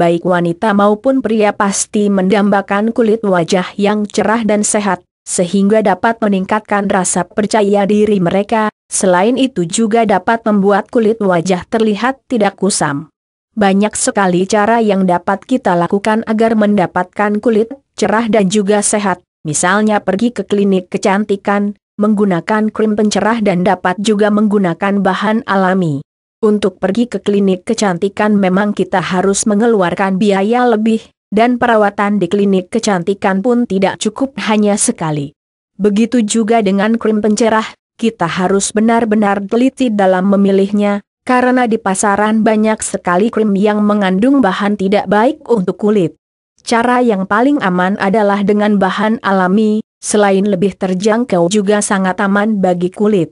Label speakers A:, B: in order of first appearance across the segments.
A: baik wanita maupun pria pasti mendambakan kulit wajah yang cerah dan sehat, sehingga dapat meningkatkan rasa percaya diri mereka, selain itu juga dapat membuat kulit wajah terlihat tidak kusam. Banyak sekali cara yang dapat kita lakukan agar mendapatkan kulit cerah dan juga sehat, misalnya pergi ke klinik kecantikan, menggunakan krim pencerah dan dapat juga menggunakan bahan alami. Untuk pergi ke klinik kecantikan memang kita harus mengeluarkan biaya lebih, dan perawatan di klinik kecantikan pun tidak cukup hanya sekali. Begitu juga dengan krim pencerah, kita harus benar-benar teliti dalam memilihnya, karena di pasaran banyak sekali krim yang mengandung bahan tidak baik untuk kulit. Cara yang paling aman adalah dengan bahan alami, selain lebih terjangkau juga sangat aman bagi kulit.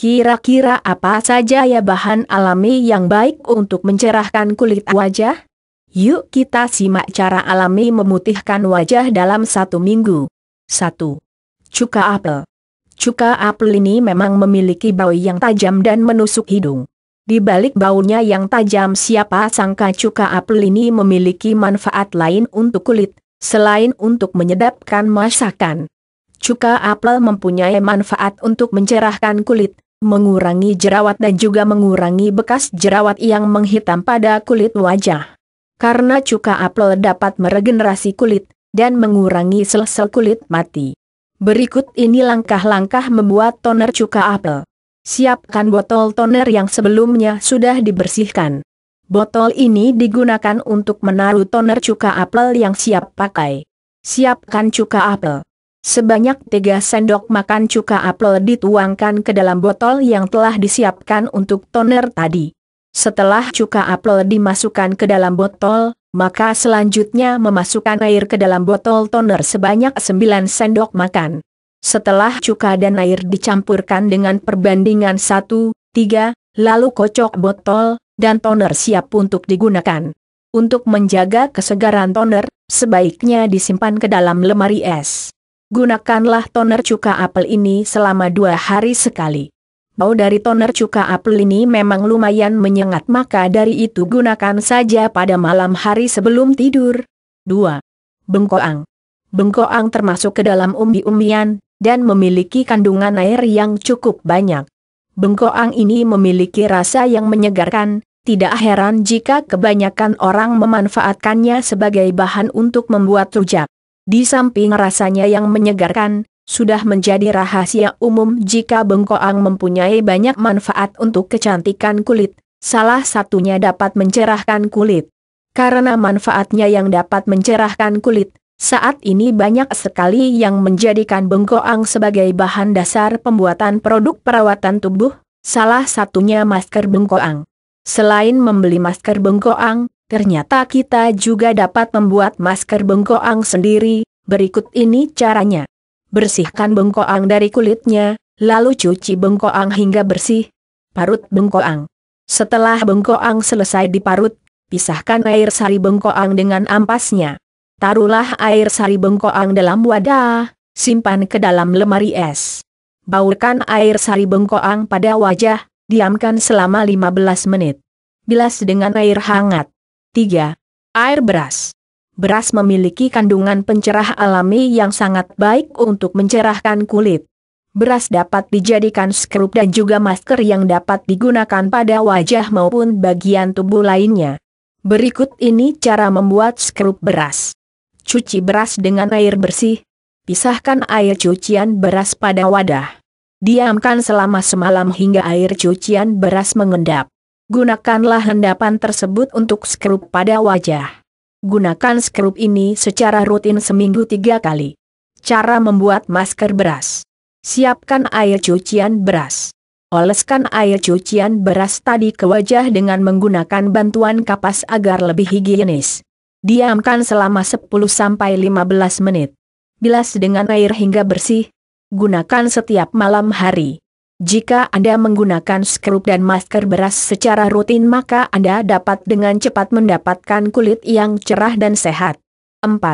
A: Kira-kira apa saja ya bahan alami yang baik untuk mencerahkan kulit wajah? Yuk kita simak cara alami memutihkan wajah dalam satu minggu. 1. Cuka apel Cuka apel ini memang memiliki bau yang tajam dan menusuk hidung. Di balik baunya yang tajam siapa sangka cuka apel ini memiliki manfaat lain untuk kulit, selain untuk menyedapkan masakan. Cuka apel mempunyai manfaat untuk mencerahkan kulit, mengurangi jerawat dan juga mengurangi bekas jerawat yang menghitam pada kulit wajah. Karena cuka apel dapat meregenerasi kulit, dan mengurangi sel-sel kulit mati. Berikut ini langkah-langkah membuat toner cuka apel. Siapkan botol toner yang sebelumnya sudah dibersihkan. Botol ini digunakan untuk menaruh toner cuka apel yang siap pakai. Siapkan cuka apel. Sebanyak tiga sendok makan cuka apel dituangkan ke dalam botol yang telah disiapkan untuk toner tadi. Setelah cuka apel dimasukkan ke dalam botol, maka selanjutnya memasukkan air ke dalam botol toner sebanyak 9 sendok makan. Setelah cuka dan air dicampurkan dengan perbandingan 1, 3, lalu kocok botol, dan toner siap untuk digunakan. Untuk menjaga kesegaran toner, sebaiknya disimpan ke dalam lemari es. Gunakanlah toner cuka apel ini selama dua hari sekali. Bau dari toner cuka apel ini memang lumayan menyengat maka dari itu gunakan saja pada malam hari sebelum tidur. 2. Bengkoang Bengkoang termasuk ke dalam umbi-umbian, dan memiliki kandungan air yang cukup banyak. Bengkoang ini memiliki rasa yang menyegarkan, tidak heran jika kebanyakan orang memanfaatkannya sebagai bahan untuk membuat rujak. Di samping rasanya yang menyegarkan, sudah menjadi rahasia umum jika bengkoang mempunyai banyak manfaat untuk kecantikan kulit, salah satunya dapat mencerahkan kulit. Karena manfaatnya yang dapat mencerahkan kulit, saat ini banyak sekali yang menjadikan bengkoang sebagai bahan dasar pembuatan produk perawatan tubuh, salah satunya masker bengkoang. Selain membeli masker bengkoang, Ternyata kita juga dapat membuat masker bengkoang sendiri, berikut ini caranya. Bersihkan bengkoang dari kulitnya, lalu cuci bengkoang hingga bersih. Parut bengkoang. Setelah bengkoang selesai diparut, pisahkan air sari bengkoang dengan ampasnya. Taruhlah air sari bengkoang dalam wadah, simpan ke dalam lemari es. Baurkan air sari bengkoang pada wajah, diamkan selama 15 menit. Bilas dengan air hangat. 3. Air beras. Beras memiliki kandungan pencerah alami yang sangat baik untuk mencerahkan kulit. Beras dapat dijadikan skrup dan juga masker yang dapat digunakan pada wajah maupun bagian tubuh lainnya. Berikut ini cara membuat skrup beras. Cuci beras dengan air bersih. Pisahkan air cucian beras pada wadah. Diamkan selama semalam hingga air cucian beras mengendap. Gunakanlah hendapan tersebut untuk skrup pada wajah. Gunakan skrup ini secara rutin seminggu tiga kali. Cara membuat masker beras. Siapkan air cucian beras. Oleskan air cucian beras tadi ke wajah dengan menggunakan bantuan kapas agar lebih higienis. Diamkan selama 10-15 menit. Bilas dengan air hingga bersih. Gunakan setiap malam hari. Jika Anda menggunakan skrup dan masker beras secara rutin maka Anda dapat dengan cepat mendapatkan kulit yang cerah dan sehat. 4.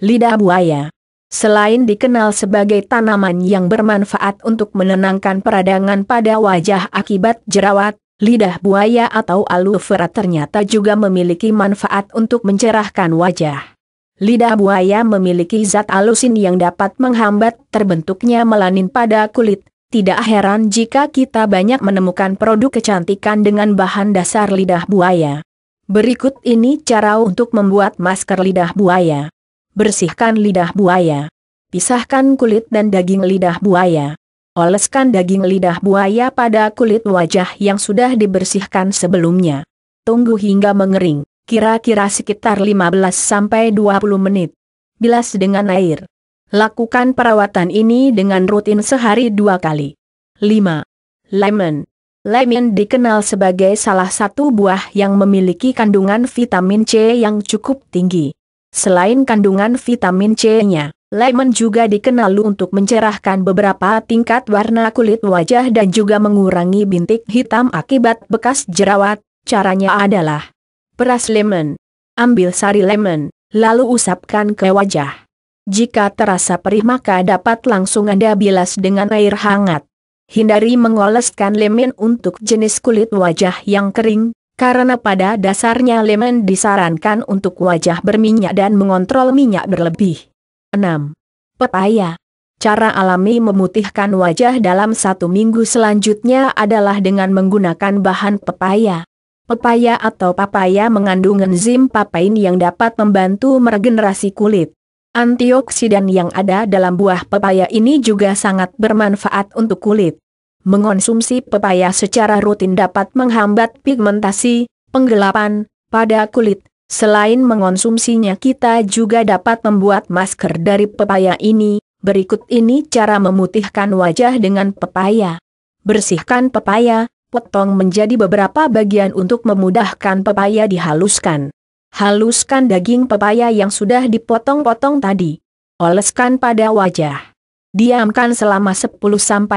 A: Lidah buaya Selain dikenal sebagai tanaman yang bermanfaat untuk menenangkan peradangan pada wajah akibat jerawat, lidah buaya atau aloe vera ternyata juga memiliki manfaat untuk mencerahkan wajah. Lidah buaya memiliki zat alusin yang dapat menghambat terbentuknya melanin pada kulit, tidak heran jika kita banyak menemukan produk kecantikan dengan bahan dasar lidah buaya. Berikut ini cara untuk membuat masker lidah buaya. Bersihkan lidah buaya. Pisahkan kulit dan daging lidah buaya. Oleskan daging lidah buaya pada kulit wajah yang sudah dibersihkan sebelumnya. Tunggu hingga mengering, kira-kira sekitar 15-20 menit. Bilas dengan air. Lakukan perawatan ini dengan rutin sehari dua kali. 5. Lemon Lemon dikenal sebagai salah satu buah yang memiliki kandungan vitamin C yang cukup tinggi. Selain kandungan vitamin C-nya, lemon juga dikenal untuk mencerahkan beberapa tingkat warna kulit wajah dan juga mengurangi bintik hitam akibat bekas jerawat. Caranya adalah peras lemon, ambil sari lemon, lalu usapkan ke wajah. Jika terasa perih maka dapat langsung Anda bilas dengan air hangat. Hindari mengoleskan lemon untuk jenis kulit wajah yang kering, karena pada dasarnya lemon disarankan untuk wajah berminyak dan mengontrol minyak berlebih. 6. Pepaya Cara alami memutihkan wajah dalam satu minggu selanjutnya adalah dengan menggunakan bahan pepaya. Pepaya atau papaya mengandung enzim papain yang dapat membantu meregenerasi kulit. Antioksidan yang ada dalam buah pepaya ini juga sangat bermanfaat untuk kulit. Mengonsumsi pepaya secara rutin dapat menghambat pigmentasi, penggelapan, pada kulit. Selain mengonsumsinya kita juga dapat membuat masker dari pepaya ini, berikut ini cara memutihkan wajah dengan pepaya. Bersihkan pepaya, potong menjadi beberapa bagian untuk memudahkan pepaya dihaluskan haluskan daging pepaya yang sudah dipotong-potong tadi. Oleskan pada wajah. Diamkan selama 10-15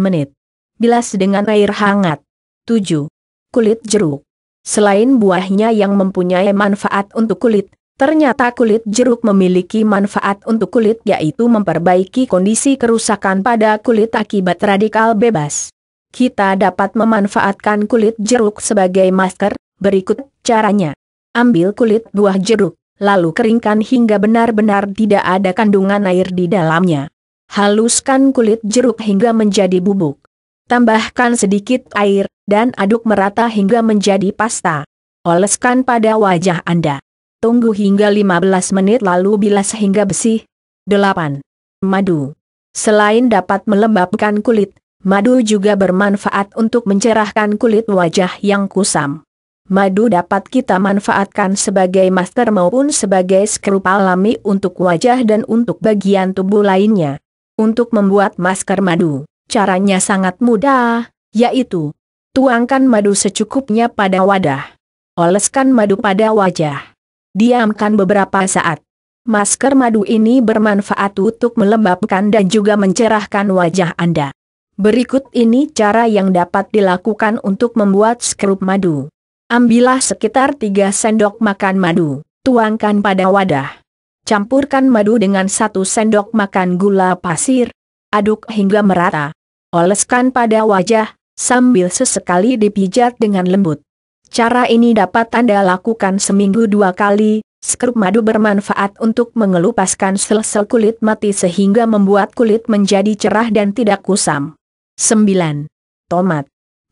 A: menit. Bilas dengan air hangat. 7. Kulit jeruk. Selain buahnya yang mempunyai manfaat untuk kulit, ternyata kulit jeruk memiliki manfaat untuk kulit yaitu memperbaiki kondisi kerusakan pada kulit akibat radikal bebas. Kita dapat memanfaatkan kulit jeruk sebagai masker, berikut caranya. Ambil kulit buah jeruk, lalu keringkan hingga benar-benar tidak ada kandungan air di dalamnya. Haluskan kulit jeruk hingga menjadi bubuk. Tambahkan sedikit air, dan aduk merata hingga menjadi pasta. Oleskan pada wajah Anda. Tunggu hingga 15 menit lalu bilas hingga bersih. 8. Madu. Selain dapat melembabkan kulit, madu juga bermanfaat untuk mencerahkan kulit wajah yang kusam. Madu dapat kita manfaatkan sebagai masker maupun sebagai skrup alami untuk wajah dan untuk bagian tubuh lainnya. Untuk membuat masker madu, caranya sangat mudah, yaitu tuangkan madu secukupnya pada wadah. Oleskan madu pada wajah. Diamkan beberapa saat. Masker madu ini bermanfaat untuk melembabkan dan juga mencerahkan wajah Anda. Berikut ini cara yang dapat dilakukan untuk membuat skrup madu. Ambillah sekitar tiga sendok makan madu, tuangkan pada wadah. Campurkan madu dengan satu sendok makan gula pasir. Aduk hingga merata. Oleskan pada wajah, sambil sesekali dipijat dengan lembut. Cara ini dapat Anda lakukan seminggu dua kali, Skrup madu bermanfaat untuk mengelupaskan sel-sel kulit mati sehingga membuat kulit menjadi cerah dan tidak kusam. 9. Tomat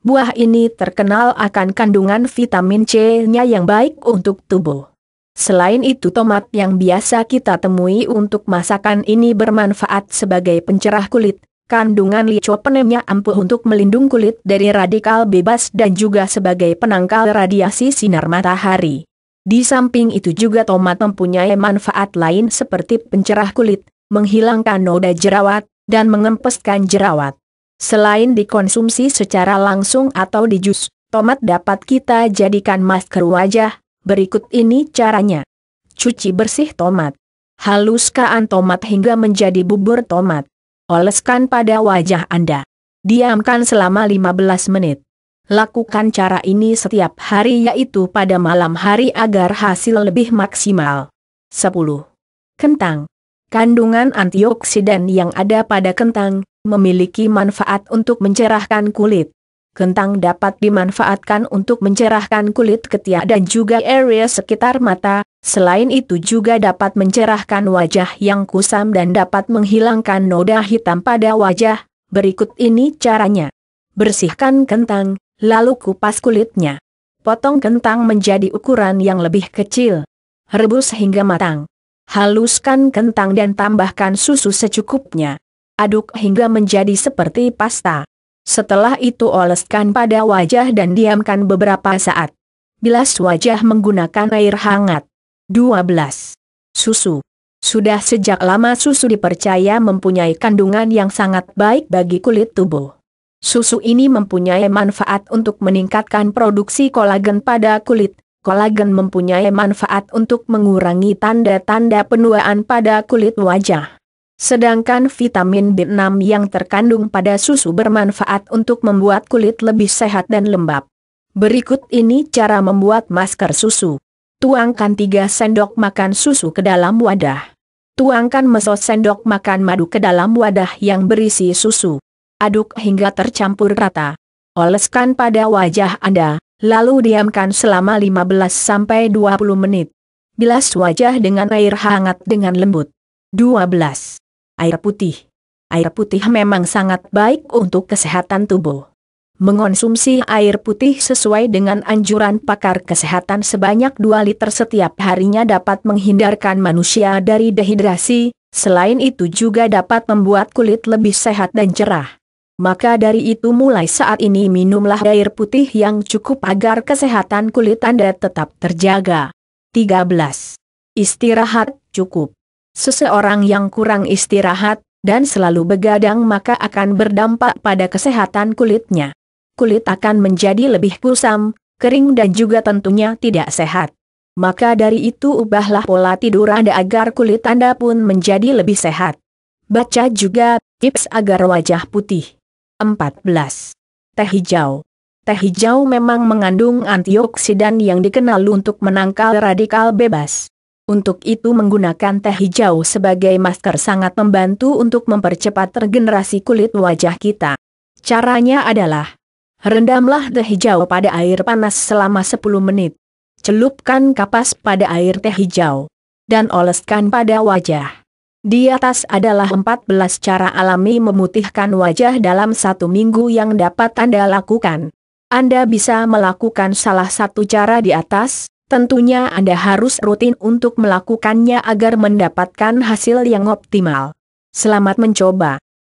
A: Buah ini terkenal akan kandungan vitamin C-nya yang baik untuk tubuh. Selain itu tomat yang biasa kita temui untuk masakan ini bermanfaat sebagai pencerah kulit, kandungan lycopene-nya ampuh untuk melindung kulit dari radikal bebas dan juga sebagai penangkal radiasi sinar matahari. Di samping itu juga tomat mempunyai manfaat lain seperti pencerah kulit, menghilangkan noda jerawat, dan mengempeskan jerawat. Selain dikonsumsi secara langsung atau di jus, tomat dapat kita jadikan masker wajah, berikut ini caranya. Cuci bersih tomat. Haluskan tomat hingga menjadi bubur tomat. Oleskan pada wajah Anda. Diamkan selama 15 menit. Lakukan cara ini setiap hari yaitu pada malam hari agar hasil lebih maksimal. 10. Kentang Kandungan antioksidan yang ada pada kentang memiliki manfaat untuk mencerahkan kulit. Kentang dapat dimanfaatkan untuk mencerahkan kulit ketiak dan juga area sekitar mata, selain itu juga dapat mencerahkan wajah yang kusam dan dapat menghilangkan noda hitam pada wajah. Berikut ini caranya. Bersihkan kentang, lalu kupas kulitnya. Potong kentang menjadi ukuran yang lebih kecil. Rebus hingga matang haluskan kentang dan tambahkan susu secukupnya. Aduk hingga menjadi seperti pasta. Setelah itu oleskan pada wajah dan diamkan beberapa saat. Bilas wajah menggunakan air hangat. 12. Susu Sudah sejak lama susu dipercaya mempunyai kandungan yang sangat baik bagi kulit tubuh. Susu ini mempunyai manfaat untuk meningkatkan produksi kolagen pada kulit, kolagen mempunyai manfaat untuk mengurangi tanda-tanda penuaan pada kulit wajah. Sedangkan vitamin B6 yang terkandung pada susu bermanfaat untuk membuat kulit lebih sehat dan lembab. Berikut ini cara membuat masker susu. Tuangkan 3 sendok makan susu ke dalam wadah. Tuangkan meso sendok makan madu ke dalam wadah yang berisi susu. Aduk hingga tercampur rata. Oleskan pada wajah Anda lalu diamkan selama 15-20 menit. Bilas wajah dengan air hangat dengan lembut. 12. Air putih. Air putih memang sangat baik untuk kesehatan tubuh. Mengonsumsi air putih sesuai dengan anjuran pakar kesehatan sebanyak 2 liter setiap harinya dapat menghindarkan manusia dari dehidrasi, selain itu juga dapat membuat kulit lebih sehat dan cerah. Maka dari itu mulai saat ini minumlah air putih yang cukup agar kesehatan kulit Anda tetap terjaga. 13. Istirahat cukup. Seseorang yang kurang istirahat dan selalu begadang maka akan berdampak pada kesehatan kulitnya. Kulit akan menjadi lebih kusam, kering dan juga tentunya tidak sehat. Maka dari itu ubahlah pola tidur Anda agar kulit Anda pun menjadi lebih sehat. Baca juga tips agar wajah putih. 14. Teh hijau. Teh hijau memang mengandung antioksidan yang dikenal untuk menangkal radikal bebas. Untuk itu menggunakan teh hijau sebagai masker sangat membantu untuk mempercepat regenerasi kulit wajah kita. Caranya adalah Rendamlah teh hijau pada air panas selama 10 menit. Celupkan kapas pada air teh hijau dan oleskan pada wajah. Di atas adalah 14 cara alami memutihkan wajah dalam satu minggu yang dapat Anda lakukan. Anda bisa melakukan salah satu cara di atas, tentunya Anda harus rutin untuk melakukannya agar mendapatkan hasil yang optimal. Selamat mencoba!